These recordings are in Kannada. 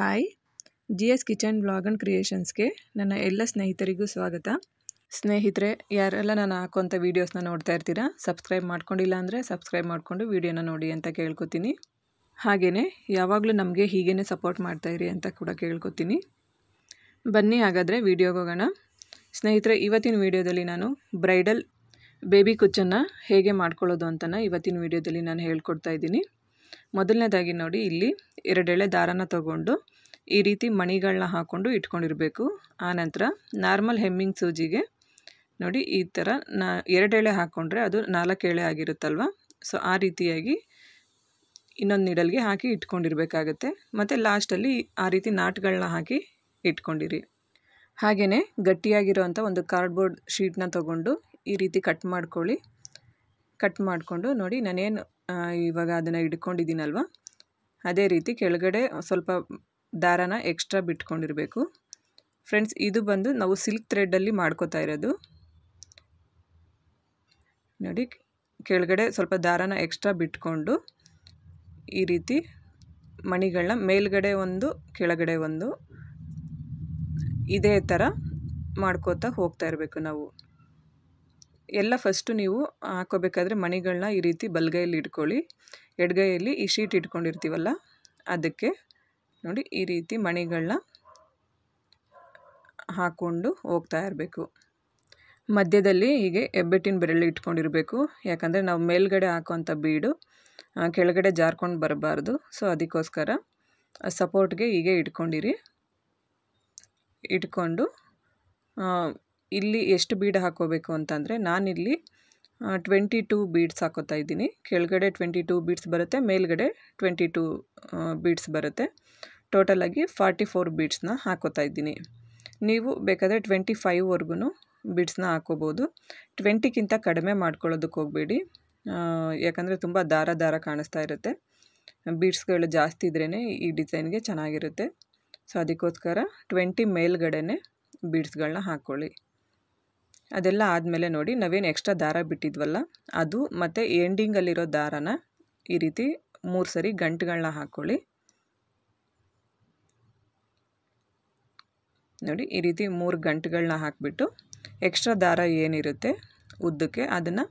hi G S kitchen blog and ಕ್ರಿಯೇಷನ್ಸ್ಗೆ ನನ್ನ ಎಲ್ಲ ಸ್ನೇಹಿತರಿಗೂ ಸ್ವಾಗತ ಸ್ನೇಹಿತರೆ ಯಾರೆಲ್ಲ ನಾನು ಹಾಕುವಂಥ ವೀಡಿಯೋಸ್ನ ನೋಡ್ತಾ ಇರ್ತೀರಾ ಸಬ್ಸ್ಕ್ರೈಬ್ ಮಾಡ್ಕೊಂಡಿಲ್ಲ ಅಂದರೆ ಸಬ್ಸ್ಕ್ರೈಬ್ ಮಾಡಿಕೊಂಡು ವೀಡಿಯೋನ ನೋಡಿ ಅಂತ ಕೇಳ್ಕೊತೀನಿ ಹಾಗೆಯೇ ಯಾವಾಗಲೂ ನಮಗೆ ಹೀಗೇ ಸಪೋರ್ಟ್ ಮಾಡ್ತಾಯಿರಿ ಅಂತ ಕೂಡ ಕೇಳ್ಕೊತೀನಿ ಬನ್ನಿ ಹಾಗಾದರೆ ವೀಡಿಯೋಗೆ ಹೋಗೋಣ ಸ್ನೇಹಿತರೆ ಇವತ್ತಿನ ವೀಡಿಯೋದಲ್ಲಿ ನಾನು ಬ್ರೈಡಲ್ ಬೇಬಿ ಕುಚ್ಚನ್ನು ಹೇಗೆ ಮಾಡ್ಕೊಳ್ಳೋದು ಅಂತನ ಇವತ್ತಿನ ವೀಡಿಯೋದಲ್ಲಿ ನಾನು ಹೇಳ್ಕೊಡ್ತಾ ಇದ್ದೀನಿ ಮೊದಲನೇದಾಗಿ ನೋಡಿ ಇಲ್ಲಿ ಎರಡೆಳೆ ದಾರನ ತಗೊಂಡು ಈ ರೀತಿ ಮಣಿಗಳನ್ನ ಹಾಕ್ಕೊಂಡು ಇಟ್ಕೊಂಡಿರಬೇಕು ಆನಂತರ ನಾರ್ಮಲ್ ಹೆಮ್ಮಿಂಗ್ ಸೂಜಿಗೆ ನೋಡಿ ಈ ಥರ ನಾ ಎರಡೆಳೆ ಹಾಕ್ಕೊಂಡ್ರೆ ಅದು ನಾಲ್ಕು ಎಳೆ ಆಗಿರುತ್ತಲ್ವ ಸೊ ಆ ರೀತಿಯಾಗಿ ಇನ್ನೊಂದು ನಿಡಲ್ಗೆ ಹಾಕಿ ಇಟ್ಕೊಂಡಿರಬೇಕಾಗತ್ತೆ ಮತ್ತು ಲಾಸ್ಟಲ್ಲಿ ಆ ರೀತಿ ನಾಟ್ಗಳನ್ನ ಹಾಕಿ ಇಟ್ಕೊಂಡಿರಿ ಹಾಗೆಯೇ ಗಟ್ಟಿಯಾಗಿರೋವಂಥ ಒಂದು ಕಾರ್ಡ್ಬೋರ್ಡ್ ಶೀಟ್ನ ತಗೊಂಡು ಈ ರೀತಿ ಕಟ್ ಮಾಡ್ಕೊಳ್ಳಿ ಕಟ್ ಮಾಡಿಕೊಂಡು ನೋಡಿ ನಾನೇನು ಇವಾಗ ಅದನ್ನು ಹಿಡ್ಕೊಂಡಿದ್ದೀನಲ್ವ ಅದೇ ರೀತಿ ಕೆಳಗಡೆ ಸ್ವಲ್ಪ ದಾರನ ಎಕ್ಸ್ಟ್ರಾ ಬಿಟ್ಕೊಂಡಿರಬೇಕು ಫ್ರೆಂಡ್ಸ್ ಇದು ಬಂದು ನಾವು ಸಿಲ್ಕ್ ಥ್ರೆಡ್ಡಲ್ಲಿ ಮಾಡ್ಕೋತಾ ಇರೋದು ನೋಡಿ ಕೆಳಗಡೆ ಸ್ವಲ್ಪ ದಾರನ ಎಕ್ಸ್ಟ್ರಾ ಬಿಟ್ಕೊಂಡು ಈ ರೀತಿ ಮಣಿಗಳನ್ನ ಮೇಲ್ಗಡೆ ಒಂದು ಕೆಳಗಡೆ ಒಂದು ಇದೇ ಥರ ಮಾಡ್ಕೋತಾ ಹೋಗ್ತಾ ಇರಬೇಕು ನಾವು ಎಲ್ಲ ಫಸ್ಟು ನೀವು ಹಾಕೋಬೇಕಾದ್ರೆ ಮಣಿಗಳನ್ನ ಈ ರೀತಿ ಬಲಗೈಯಲ್ಲಿ ಇಟ್ಕೊಳ್ಳಿ ಎಡ್ಗೈಯಲ್ಲಿ ಈ ಶೀಟ್ ಇಟ್ಕೊಂಡಿರ್ತೀವಲ್ಲ ಅದಕ್ಕೆ ನೋಡಿ ಈ ರೀತಿ ಮಣಿಗಳನ್ನ ಹಾಕ್ಕೊಂಡು ಹೋಗ್ತಾ ಇರಬೇಕು ಮಧ್ಯದಲ್ಲಿ ಹೀಗೆ ಹೆಬ್ಬೆಟ್ಟಿನ ಬೆರಳು ಇಟ್ಕೊಂಡಿರಬೇಕು ಯಾಕಂದರೆ ನಾವು ಮೇಲ್ಗಡೆ ಹಾಕೋಂಥ ಬೀಡು ಕೆಳಗಡೆ ಜಾರ್ಕೊಂಡು ಬರಬಾರ್ದು ಸೊ ಅದಕ್ಕೋಸ್ಕರ ಸಪೋರ್ಟ್ಗೆ ಹೀಗೆ ಇಟ್ಕೊಂಡಿರಿ ಇಟ್ಕೊಂಡು ಇಲ್ಲಿ ಎಷ್ಟು ಬೀಡ್ ಹಾಕೋಬೇಕು ಅಂತಂದರೆ ನಾನಿಲ್ಲಿ ಟ್ವೆಂಟಿ ಟೂ ಬೀಡ್ಸ್ ಹಾಕೋತಾ ಇದ್ದೀನಿ ಕೆಳಗಡೆ ಟ್ವೆಂಟಿ ಟೂ ಬೀಡ್ಸ್ ಬರುತ್ತೆ ಮೇಲ್ಗಡೆ ಟ್ವೆಂಟಿ ಟೂ ಬೀಡ್ಸ್ ಬರುತ್ತೆ ಟೋಟಲಾಗಿ ಫಾರ್ಟಿ ಫೋರ್ ಬೀಡ್ಸ್ನ ಹಾಕೋತಾ ಇದ್ದೀನಿ ನೀವು ಬೇಕಾದರೆ ಟ್ವೆಂಟಿ ಫೈವ್ವರೆಗೂ ಬೀಡ್ಸ್ನ ಹಾಕೋಬೋದು ಟ್ವೆಂಟಿಗಿಂತ ಕಡಿಮೆ ಮಾಡ್ಕೊಳ್ಳೋದಕ್ಕೆ ಹೋಗಬೇಡಿ ಯಾಕಂದರೆ ತುಂಬ ದಾರ ದಾರ ಕಾಣಿಸ್ತಾ ಇರುತ್ತೆ ಬೀಡ್ಸ್ಗಳು ಜಾಸ್ತಿ ಇದ್ರೇ ಈ ಡಿಸೈನ್ಗೆ ಚೆನ್ನಾಗಿರುತ್ತೆ ಸೊ ಅದಕ್ಕೋಸ್ಕರ ಟ್ವೆಂಟಿ ಮೇಲ್ಗಡೆ ಬೀಡ್ಸ್ಗಳನ್ನ ಹಾಕ್ಕೊಳ್ಳಿ ಅದೆಲ್ಲ ಆದಮೇಲೆ ನೋಡಿ ನಾವೇನು ಎಕ್ಸ್ಟ್ರಾ ದಾರ ಬಿಟ್ಟಿದ್ವಲ್ಲ ಅದು ಮತ್ತು ಎಂಡಿಂಗಲ್ಲಿರೋ ದಾರನ ಈ ರೀತಿ ಮೂರು ಸರಿ ಗಂಟುಗಳನ್ನ ಹಾಕ್ಕೊಳ್ಳಿ ನೋಡಿ ಈ ರೀತಿ ಮೂರು ಗಂಟುಗಳನ್ನ ಹಾಕಿಬಿಟ್ಟು ಎಕ್ಸ್ಟ್ರಾ ದಾರ ಏನಿರುತ್ತೆ ಉದ್ದಕ್ಕೆ ಅದನ್ನು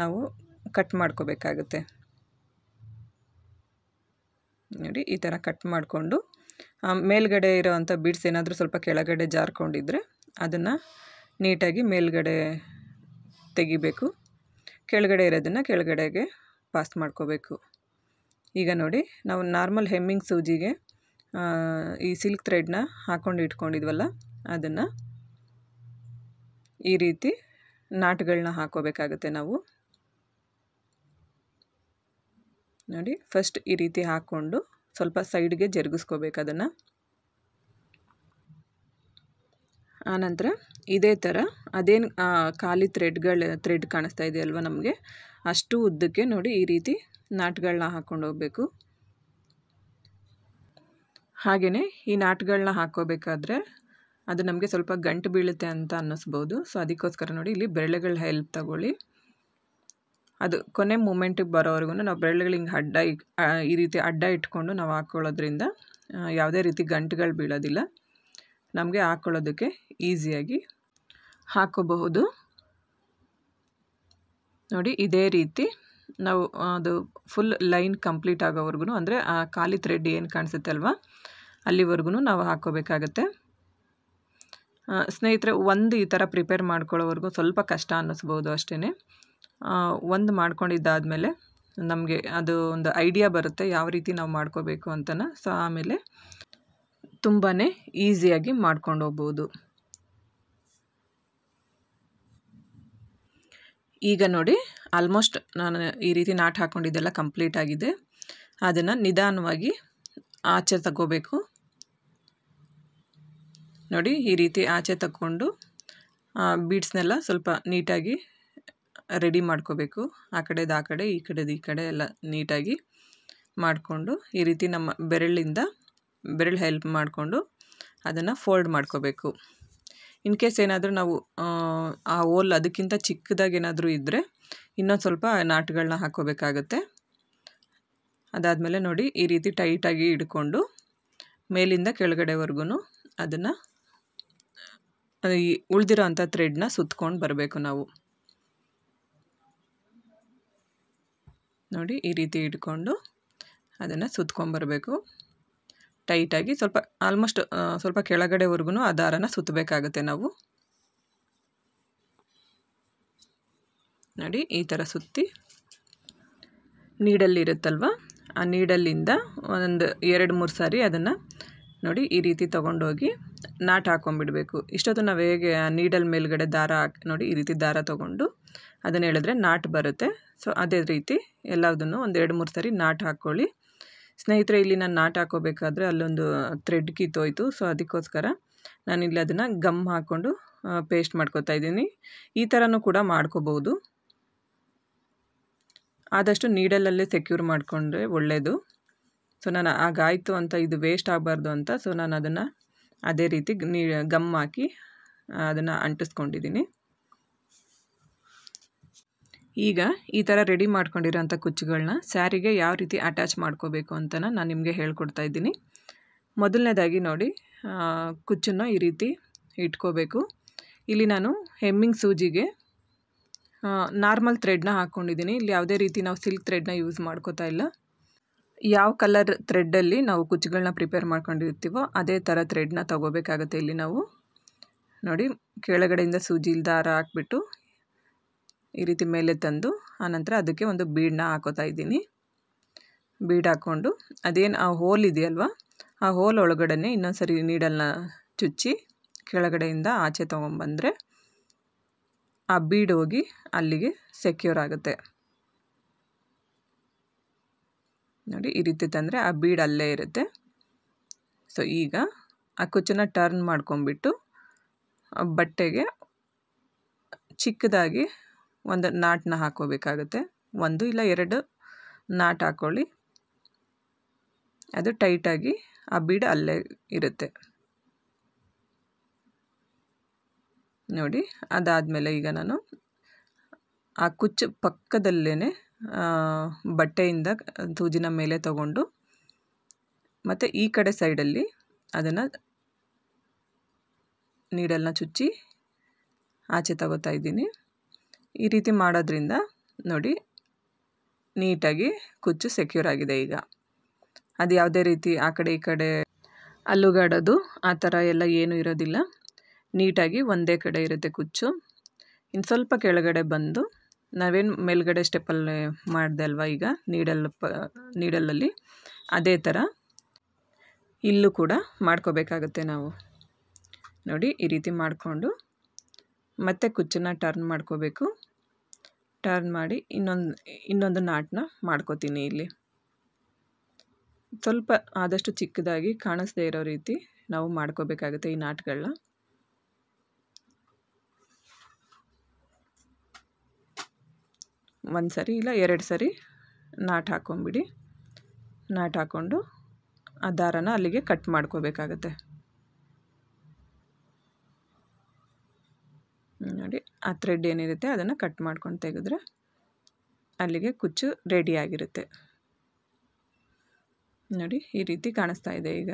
ನಾವು ಕಟ್ ಮಾಡ್ಕೋಬೇಕಾಗುತ್ತೆ ನೋಡಿ ಈ ಥರ ಕಟ್ ಮಾಡಿಕೊಂಡು ಮೇಲ್ಗಡೆ ಇರೋವಂಥ ಬೀಡ್ಸ್ ಏನಾದರೂ ಸ್ವಲ್ಪ ಕೆಳಗಡೆ ಜಾರ್ಕೊಂಡಿದ್ರೆ ಅದನ್ನು ನೀಟಾಗಿ ಮೇಲ್ಗಡೆ ತೆಗಿಬೇಕು ಕೆಳಗಡೆ ಇರೋದನ್ನು ಕೆಳಗಡೆಗೆ ಪಾಸ್ ಮಾಡ್ಕೋಬೇಕು ಈಗ ನೋಡಿ ನಾವು ನಾರ್ಮಲ್ ಹೆಮ್ಮಿಂಗ್ ಸೂಜಿಗೆ ಈ ಸಿಲ್ಕ್ ಥ್ರೆಡ್ನ ಹಾಕ್ಕೊಂಡು ಇಟ್ಕೊಂಡಿದ್ವಲ್ಲ ಅದನ್ನು ಈ ರೀತಿ ನಾಟ್ಗಳನ್ನ ಹಾಕೋಬೇಕಾಗುತ್ತೆ ನಾವು ನೋಡಿ ಫಸ್ಟ್ ಈ ರೀತಿ ಹಾಕ್ಕೊಂಡು ಸ್ವಲ್ಪ ಸೈಡ್ಗೆ ಜರುಗಿಸ್ಕೋಬೇಕು ಅದನ್ನು ಆನಂತರ ಇದೇ ಥರ ಅದೇನು ಖಾಲಿ ಥ್ರೆಡ್ಗಳು ಥ್ರೆಡ್ ಕಾಣಿಸ್ತಾ ಇದೆಯಲ್ವ ನಮಗೆ ಅಷ್ಟು ಉದ್ದಕ್ಕೆ ನೋಡಿ ಈ ರೀತಿ ನಾಟ್ಗಳನ್ನ ಹಾಕ್ಕೊಂಡು ಹೋಗಬೇಕು ಹಾಗೆಯೇ ಈ ನಾಟ್ಗಳನ್ನ ಹಾಕ್ಕೋಬೇಕಾದ್ರೆ ಅದು ನಮಗೆ ಸ್ವಲ್ಪ ಗಂಟು ಬೀಳುತ್ತೆ ಅಂತ ಅನ್ನಿಸ್ಬೋದು ಸೊ ಅದಕ್ಕೋಸ್ಕರ ನೋಡಿ ಇಲ್ಲಿ ಬೆರಳೆಗಳ ಹೆಲ್ಪ್ ತಗೊಳ್ಳಿ ಅದು ಕೊನೆ ಮೂಮೆಂಟಿಗೆ ಬರೋವರೆಗೂ ನಾವು ಬೆರಳುಗಳು ಹಿಂಗೆ ಅಡ್ಡ ಈ ರೀತಿ ಅಡ್ಡ ಇಟ್ಕೊಂಡು ನಾವು ಹಾಕ್ಕೊಳ್ಳೋದ್ರಿಂದ ಯಾವುದೇ ರೀತಿ ಗಂಟುಗಳು ಬೀಳೋದಿಲ್ಲ ನಮಗೆ ಹಾಕ್ಕೊಳ್ಳೋದಕ್ಕೆ ಈಸಿಯಾಗಿ ಹಾಕೋಬಹುದು ನೋಡಿ ಇದೇ ರೀತಿ ನಾವು ಅದು ಫುಲ್ ಲೈನ್ ಕಂಪ್ಲೀಟ್ ಆಗೋವರೆಗೂ ಅಂದರೆ ಆ ಖಾಲಿ ಥ್ರೆಡ್ ಏನು ಕಾಣಿಸುತ್ತೆ ಅಲ್ವಾ ಅಲ್ಲಿವರೆಗೂ ನಾವು ಹಾಕೋಬೇಕಾಗತ್ತೆ ಸ್ನೇಹಿತರೆ ಒಂದು ಈ ಥರ ಪ್ರಿಪೇರ್ ಮಾಡ್ಕೊಳ್ಳೋವರೆಗೂ ಸ್ವಲ್ಪ ಕಷ್ಟ ಅನ್ನಿಸ್ಬೋದು ಅಷ್ಟೇ ಒಂದು ಮಾಡ್ಕೊಂಡಿದ್ದಾದಮೇಲೆ ನಮಗೆ ಅದು ಒಂದು ಐಡಿಯಾ ಬರುತ್ತೆ ಯಾವ ರೀತಿ ನಾವು ಮಾಡ್ಕೋಬೇಕು ಅಂತನ ಸೊ ಆಮೇಲೆ ತುಂಬಾ ಈಸಿಯಾಗಿ ಮಾಡ್ಕೊಂಡು ಹೋಗ್ಬೋದು ಈಗ ನೋಡಿ ಆಲ್ಮೋಸ್ಟ್ ನಾನು ಈ ರೀತಿ ನಾಟ್ ಹಾಕ್ಕೊಂಡಿದ್ದೆಲ್ಲ ಕಂಪ್ಲೀಟ್ ಆಗಿದೆ ಅದನ್ನು ನಿಧಾನವಾಗಿ ಆಚೆ ತಗೋಬೇಕು ನೋಡಿ ಈ ರೀತಿ ಆಚೆ ತಗೊಂಡು ಬೀಡ್ಸ್ನೆಲ್ಲ ಸ್ವಲ್ಪ ನೀಟಾಗಿ ರೆಡಿ ಮಾಡ್ಕೋಬೇಕು ಆ ಕಡೆದು ಆ ಕಡೆ ಈ ಕಡೆದು ಈ ಕಡೆ ಎಲ್ಲ ನೀಟಾಗಿ ಮಾಡಿಕೊಂಡು ಈ ರೀತಿ ನಮ್ಮ ಬೆರಳಿಂದ ಬೆರಳು ಹೆಲ್ಪ್ ಮಾಡಿಕೊಂಡು ಅದನ್ನು ಫೋಲ್ಡ್ ಮಾಡ್ಕೋಬೇಕು ಇನ್ ಕೇಸ್ ಏನಾದರೂ ನಾವು ಆ ಹೋಲ್ ಅದಕ್ಕಿಂತ ಚಿಕ್ಕದಾಗಿ ಏನಾದರೂ ಇದ್ದರೆ ಇನ್ನೊಂದು ಸ್ವಲ್ಪ ನಾಟ್ಗಳನ್ನ ಹಾಕೋಬೇಕಾಗತ್ತೆ ಅದಾದಮೇಲೆ ನೋಡಿ ಈ ರೀತಿ ಟೈಟಾಗಿ ಹಿಡ್ಕೊಂಡು ಮೇಲಿಂದ ಕೆಳಗಡೆವರೆಗೂ ಅದನ್ನು ಈ ಉಳಿದಿರೋ ಅಂಥ ಥ್ರೆಡ್ನ ಸುತ್ತಕೊಂಡು ಬರಬೇಕು ನಾವು ನೋಡಿ ಈ ರೀತಿ ಇಟ್ಕೊಂಡು ಅದನ್ನು ಬರಬೇಕು ಟೈಟಾಗಿ ಸ್ವಲ್ಪ ಆಲ್ಮೋಸ್ಟ್ ಸ್ವಲ್ಪ ಕೆಳಗಡೆವರೆಗೂ ಆ ದಾರನ ಸುತ್ತಬೇಕಾಗುತ್ತೆ ನಾವು ನೋಡಿ ಈ ಥರ ಸುತ್ತಿ ನೀಡಲ್ಲಿರುತ್ತಲ್ವ ಆ ನೀಡಲ್ಲಿಂದ ಒಂದು ಎರಡು ಮೂರು ಸಾರಿ ಅದನ್ನು ನೋಡಿ ಈ ರೀತಿ ತೊಗೊಂಡೋಗಿ ನಾಟ್ ಹಾಕೊಂಡ್ಬಿಡಬೇಕು ಇಷ್ಟೊತ್ತು ನಾವು ಹೇಗೆ ಆ ನೀಡಲ್ ಮೇಲ್ಗಡೆ ದಾರ ಹಾಕಿ ನೋಡಿ ಈ ರೀತಿ ದಾರ ತೊಗೊಂಡು ಅದನ್ನು ಹೇಳಿದ್ರೆ ನಾಟ್ ಬರುತ್ತೆ ಸೊ ಅದೇ ರೀತಿ ಎಲ್ಲದನ್ನು ಒಂದು ಎರಡು ಮೂರು ಸಾರಿ ನಾಟ್ ಹಾಕ್ಕೊಳ್ಳಿ ಸ್ನೇಹಿತರೆ ಇಲ್ಲಿ ನಾನು ನಾಟ್ ಹಾಕೋಬೇಕಾದ್ರೆ ಅಲ್ಲೊಂದು ಥ್ರೆಡ್ ಕಿತ್ತೋಯ್ತು ಸೊ ಅದಕ್ಕೋಸ್ಕರ ನಾನಿಲ್ಲಿ ಅದನ್ನು ಗಮ್ ಹಾಕ್ಕೊಂಡು ಪೇಸ್ಟ್ ಮಾಡ್ಕೊತಾ ಇದ್ದೀನಿ ಈ ಥರನೂ ಕೂಡ ಮಾಡ್ಕೋಬೋದು ಆದಷ್ಟು ನೀಡಲಲ್ಲೇ ಸೆಕ್ಯೂರ್ ಮಾಡಿಕೊಂಡ್ರೆ ಒಳ್ಳೆಯದು ಸೊ ನಾನು ಆಗಾಯಿತು ಅಂತ ಇದು ವೇಸ್ಟ್ ಆಗಬಾರ್ದು ಅಂತ ಸೊ ನಾನು ಅದನ್ನು ಅದೇ ರೀತಿ ನೀ ಗಮ್ ಹಾಕಿ ಅದನ್ನು ಅಂಟಿಸ್ಕೊಂಡಿದ್ದೀನಿ ಈಗ ಈ ಥರ ರೆಡಿ ಮಾಡ್ಕೊಂಡಿರೋಂಥ ಕುಚ್ಚುಗಳನ್ನ ಸ್ಯಾರಿಗೆ ಯಾವ ರೀತಿ ಅಟ್ಯಾಚ್ ಮಾಡ್ಕೋಬೇಕು ಅಂತ ನಾನು ನಿಮಗೆ ಹೇಳ್ಕೊಡ್ತಾ ಇದ್ದೀನಿ ಮೊದಲನೇದಾಗಿ ನೋಡಿ ಕುಚ್ಚನ್ನು ಈ ರೀತಿ ಇಟ್ಕೋಬೇಕು ಇಲ್ಲಿ ನಾನು ಹೆಮ್ಮಿಂಗ್ ಸೂಜಿಗೆ ನಾರ್ಮಲ್ ಥ್ರೆಡ್ನ ಹಾಕ್ಕೊಂಡಿದ್ದೀನಿ ಇಲ್ಲಿ ಯಾವುದೇ ರೀತಿ ನಾವು ಸಿಲ್ಕ್ ಥ್ರೆಡ್ನ ಯೂಸ್ ಮಾಡ್ಕೋತಾ ಇಲ್ಲ ಯಾವ ಕಲರ್ ಥ್ರೆಡ್ಡಲ್ಲಿ ನಾವು ಕುಚ್ಚುಗಳನ್ನ ಪ್ರಿಪೇರ್ ಮಾಡ್ಕೊಂಡಿರ್ತೀವೋ ಅದೇ ಥರ ಥ್ರೆಡ್ನ ತೊಗೋಬೇಕಾಗತ್ತೆ ಇಲ್ಲಿ ನಾವು ನೋಡಿ ಕೆಳಗಡೆಯಿಂದ ಸೂಜಿ ಇಲ್ದಾರ ಹಾಕ್ಬಿಟ್ಟು ಈ ರೀತಿ ಮೇಲೆ ತಂದು ಆನಂತರ ಅದಕ್ಕೆ ಒಂದು ಬೀಡನ್ನ ಹಾಕೋತಾ ಇದ್ದೀನಿ ಬೀಡ್ ಹಾಕ್ಕೊಂಡು ಅದೇನು ಆ ಹೋಲ್ ಇದೆಯಲ್ವ ಆ ಹೋಲ್ ಒಳಗಡೆ ಇನ್ನೊಂದು ಸರಿ ನೀಡಲ್ನ ಚುಚ್ಚಿ ಕೆಳಗಡೆಯಿಂದ ಆಚೆ ತೊಗೊಂಬಂದರೆ ಆ ಬೀಡ್ ಹೋಗಿ ಅಲ್ಲಿಗೆ ಸೆಕ್ಯೂರ್ ಆಗುತ್ತೆ ನೋಡಿ ಈ ರೀತಿ ತಂದರೆ ಆ ಬೀಡ್ ಅಲ್ಲೇ ಇರುತ್ತೆ ಸೊ ಈಗ ಆ ಕುಚ್ಚನ್ನ ಟರ್ನ್ ಮಾಡ್ಕೊಂಬಿಟ್ಟು ಬಟ್ಟೆಗೆ ಚಿಕ್ಕದಾಗಿ ಒಂದು ನಾಟನ್ನ ಹಾಕೋಬೇಕಾಗುತ್ತೆ ಒಂದು ಇಲ್ಲ ಎರಡು ನಾಟ್ ಹಾಕ್ಕೊಳ್ಳಿ ಅದು ಟೈಟಾಗಿ ಆ ಬೀಡ್ ಅಲ್ಲೇ ಇರುತ್ತೆ ನೋಡಿ ಅದಾದಮೇಲೆ ಈಗ ನಾನು ಆ ಕುಚ್ಚು ಪಕ್ಕದಲ್ಲೇ ಬಟ್ಟೆಯಿಂದ ತೂಜಿನ ಮೇಲೆ ತಗೊಂಡು ಮತ್ತು ಈ ಕಡೆ ಸೈಡಲ್ಲಿ ಅದನ್ನು ನೀಡಲ್ನ ಚುಚ್ಚಿ ಆಚೆ ತಗೋತಾ ಇದ್ದೀನಿ ಈ ರೀತಿ ಮಾಡೋದ್ರಿಂದ ನೋಡಿ ನೀಟಾಗಿ ಕುಚ್ಚು ಸೆಕ್ಯೂರ್ ಆಗಿದೆ ಈಗ ಅದು ಯಾವುದೇ ರೀತಿ ಆ ಕಡೆ ಈ ಕಡೆ ಅಲ್ಲುಗಾಡೋದು ಆ ಥರ ಎಲ್ಲ ಏನೂ ಇರೋದಿಲ್ಲ ನೀಟಾಗಿ ಒಂದೇ ಕಡೆ ಇರುತ್ತೆ ಕುಚ್ಚು ಇನ್ನು ಸ್ವಲ್ಪ ಕೆಳಗಡೆ ಬಂದು ನಾವೇನು ಮೇಲ್ಗಡೆ ಸ್ಟೆಪ್ಪಲ್ಲಿ ಮಾಡಿದೆ ಅಲ್ವಾ ಈಗ ನೀಡಲ್ ಪ ನೀಡಲಲ್ಲಿ ಅದೇ ಥರ ಇಲ್ಲೂ ಕೂಡ ಮಾಡ್ಕೋಬೇಕಾಗತ್ತೆ ನಾವು ನೋಡಿ ಈ ರೀತಿ ಮಾಡಿಕೊಂಡು ಮತ್ತು ಕುಚ್ಚನ್ನು ಟರ್ನ್ ಮಾಡ್ಕೋಬೇಕು ಟರ್ನ್ ಮಾಡಿ ಇನ್ನೊಂದು ಇನ್ನೊಂದು ನಾಟನ್ನ ಮಾಡ್ಕೋತೀನಿ ಇಲ್ಲಿ ಸ್ವಲ್ಪ ಆದಷ್ಟು ಚಿಕ್ಕದಾಗಿ ಕಾಣಿಸ್ದೇ ಇರೋ ರೀತಿ ನಾವು ಮಾಡ್ಕೋಬೇಕಾಗುತ್ತೆ ಈ ನಾಟ್ಗಳನ್ನ ಒಂದು ಸರಿ ಇಲ್ಲ ಎರಡು ಸರಿ ನಾಟ್ ಹಾಕ್ಕೊಂಬಿಡಿ ನಾಟ್ ಹಾಕ್ಕೊಂಡು ಆ ದಾರನ ಅಲ್ಲಿಗೆ ಕಟ್ ಮಾಡ್ಕೋಬೇಕಾಗತ್ತೆ ನೋಡಿ ಆ ಥ್ರೆಡ್ ಏನಿರುತ್ತೆ ಅದನ್ನು ಕಟ್ ಮಾಡ್ಕೊಂಡು ತೆಗೆದ್ರೆ ಅಲ್ಲಿಗೆ ಕುಚ್ಚು ರೆಡಿಯಾಗಿರುತ್ತೆ ನೋಡಿ ಈ ರೀತಿ ಕಾಣಿಸ್ತಾ ಇದೆ ಈಗ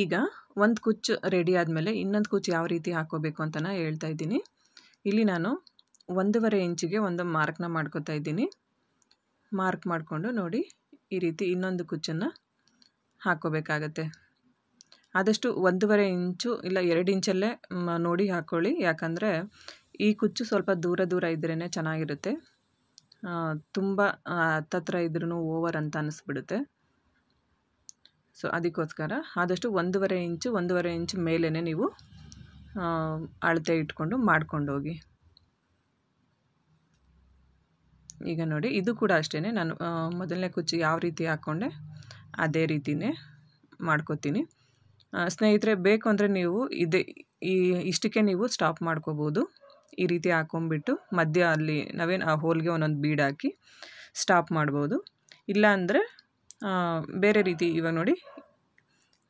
ಈಗ ಒಂದು ಕುಚ್ಚು ರೆಡಿ ಆದಮೇಲೆ ಇನ್ನೊಂದು ಕುಚ್ಚು ಯಾವ ರೀತಿ ಹಾಕೋಬೇಕು ಅಂತ ನಾನು ಹೇಳ್ತಾ ಇದ್ದೀನಿ ಇಲ್ಲಿ ನಾನು ಒಂದೂವರೆ ಇಂಚಿಗೆ ಒಂದು ಮಾರ್ಕ್ನ ಮಾಡ್ಕೋತಾ ಇದ್ದೀನಿ ಮಾರ್ಕ್ ಮಾಡಿಕೊಂಡು ನೋಡಿ ಈ ರೀತಿ ಇನ್ನೊಂದು ಕುಚ್ಚನ್ನು ಹಾಕೋಬೇಕಾಗತ್ತೆ ಆದಷ್ಟು ಒಂದೂವರೆ ಇಂಚು ಇಲ್ಲ ಎರಡು ಇಂಚಲ್ಲೇ ನೋಡಿ ಹಾಕ್ಕೊಳ್ಳಿ ಯಾಕಂದರೆ ಈ ಕುಚ್ಚು ಸ್ವಲ್ಪ ದೂರ ದೂರ ಇದ್ರೇ ಚೆನ್ನಾಗಿರುತ್ತೆ ತುಂಬ ಹತ್ತತ್ರ ಇದ್ರೂ ಓವರ್ ಅಂತ ಅನ್ನಿಸ್ಬಿಡುತ್ತೆ ಸೊ ಅದಕ್ಕೋಸ್ಕರ ಆದಷ್ಟು ಒಂದೂವರೆ ಇಂಚು ಒಂದೂವರೆ ಇಂಚು ಮೇಲೇ ನೀವು ಅಳತೆ ಇಟ್ಕೊಂಡು ಮಾಡ್ಕೊಂಡೋಗಿ ಈಗ ನೋಡಿ ಇದು ಕೂಡ ಅಷ್ಟೇ ನಾನು ಮೊದಲನೇ ಕುಚ್ಚು ಯಾವ ರೀತಿ ಹಾಕ್ಕೊಂಡೆ ಅದೇ ರೀತಿಯೇ ಮಾಡ್ಕೋತೀನಿ ಸ್ನೇಹಿತರೆ ಬೇಕು ಅಂದರೆ ನೀವು ಇದೇ ಈ ಇಷ್ಟಕ್ಕೆ ನೀವು ಸ್ಟಾಪ್ ಮಾಡ್ಕೋಬೋದು ಈ ರೀತಿ ಹಾಕೊಂಬಿಟ್ಟು ಮಧ್ಯ ಅಲ್ಲಿ ನಾವೇನು ಆ ಹೋಲ್ಗೆ ಒಂದೊಂದು ಬೀಡ್ ಹಾಕಿ ಸ್ಟಾಪ್ ಮಾಡ್ಬೋದು ಇಲ್ಲಾಂದರೆ ಬೇರೆ ರೀತಿ ಇವಾಗ ನೋಡಿ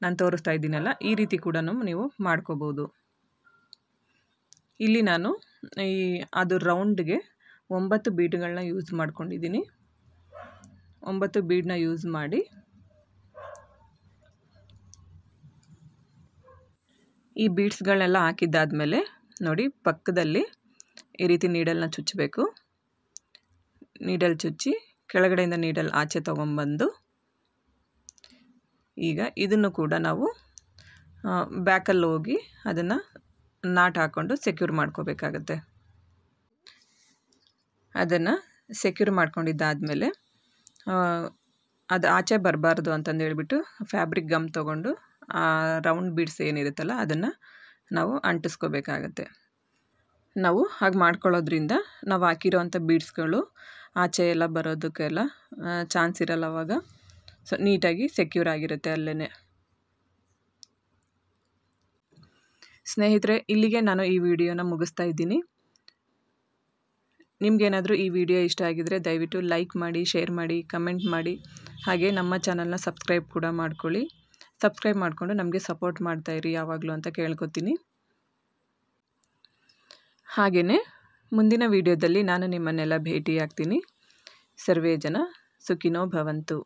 ನಾನು ತೋರಿಸ್ತಾ ಇದ್ದೀನಲ್ಲ ಈ ರೀತಿ ಕೂಡ ನೀವು ಮಾಡ್ಕೋಬೋದು ಇಲ್ಲಿ ನಾನು ಈ ಅದು ರೌಂಡ್ಗೆ ಒಂಬತ್ತು ಬೀಡ್ಗಳನ್ನ ಯೂಸ್ ಮಾಡ್ಕೊಂಡಿದ್ದೀನಿ ಒಂಬತ್ತು ಬೀಡನ್ನ ಯೂಸ್ ಮಾಡಿ ಈ ಬೀಡ್ಸ್ಗಳನ್ನೆಲ್ಲ ಹಾಕಿದ್ದಾದಮೇಲೆ ನೋಡಿ ಪಕ್ಕದಲ್ಲಿ ಈ ರೀತಿ ನೀಡಲ್ನ ಚುಚ್ಚಬೇಕು ನೀಡಲ್ ಚುಚ್ಚಿ ಕೆಳಗಡೆಯಿಂದ ನೀಡಲ್ ಆಚೆ ತೊಗೊಂಬಂದು ಈಗ ಇದನ್ನು ಕೂಡ ನಾವು ಬ್ಯಾಕಲ್ಲಿ ಹೋಗಿ ಅದನ್ನು ನಾಟ್ ಹಾಕ್ಕೊಂಡು ಸೆಕ್ಯೂರ್ ಮಾಡ್ಕೋಬೇಕಾಗತ್ತೆ ಅದನ್ನು ಸೆಕ್ಯೂರ್ ಮಾಡ್ಕೊಂಡಿದ್ದಾದಮೇಲೆ ಅದು ಆಚೆ ಬರಬಾರ್ದು ಅಂತಂದು ಹೇಳಿಬಿಟ್ಟು ಫ್ಯಾಬ್ರಿಕ್ ಗಮ್ ತೊಗೊಂಡು ಆ ರೌಂಡ್ ಬೀಡ್ಸ್ ಏನಿರುತ್ತಲ್ಲ ಅದನ್ನು ನಾವು ಅಂಟಿಸ್ಕೋಬೇಕಾಗತ್ತೆ ನಾವು ಹಾಗೆ ಮಾಡ್ಕೊಳ್ಳೋದ್ರಿಂದ ನಾವು ಹಾಕಿರೋವಂಥ ಬೀಡ್ಸ್ಗಳು ಆಚೆ ಎಲ್ಲ ಬರೋದಕ್ಕೆಲ್ಲ ಚಾನ್ಸ್ ಇರಲ್ಲ ಅವಾಗ ಸೊ ನೀಟಾಗಿ ಸೆಕ್ಯೂರ್ ಆಗಿರುತ್ತೆ ಅಲ್ಲೇ ಸ್ನೇಹಿತರೆ ಇಲ್ಲಿಗೆ ನಾನು ಈ ವಿಡಿಯೋನ ಮುಗಿಸ್ತಾ ಇದ್ದೀನಿ ನಿಮಗೇನಾದರೂ ಈ ವಿಡಿಯೋ ಇಷ್ಟ ಆಗಿದರೆ ದಯವಿಟ್ಟು ಲೈಕ್ ಮಾಡಿ ಶೇರ್ ಮಾಡಿ ಕಮೆಂಟ್ ಮಾಡಿ ಹಾಗೆ ನಮ್ಮ ಚಾನಲ್ನ ಸಬ್ಸ್ಕ್ರೈಬ್ ಕೂಡ ಮಾಡ್ಕೊಳ್ಳಿ ಸಬ್ಸ್ಕ್ರೈಬ್ ಮಾಡಿಕೊಂಡು ನಮಗೆ ಸಪೋರ್ಟ್ ಮಾಡ್ತಾಯಿರಿ ಯಾವಾಗಲೂ ಅಂತ ಕೇಳ್ಕೊತೀನಿ ಹಾಗೆಯೇ ಮುಂದಿನ ವೀಡಿಯೋದಲ್ಲಿ ನಾನು ನಿಮ್ಮನ್ನೆಲ್ಲ ಭೇಟಿಯಾಗ್ತೀನಿ ಸರ್ವೇ ಜನ ಸುಖಿನೋ ಭವಂತು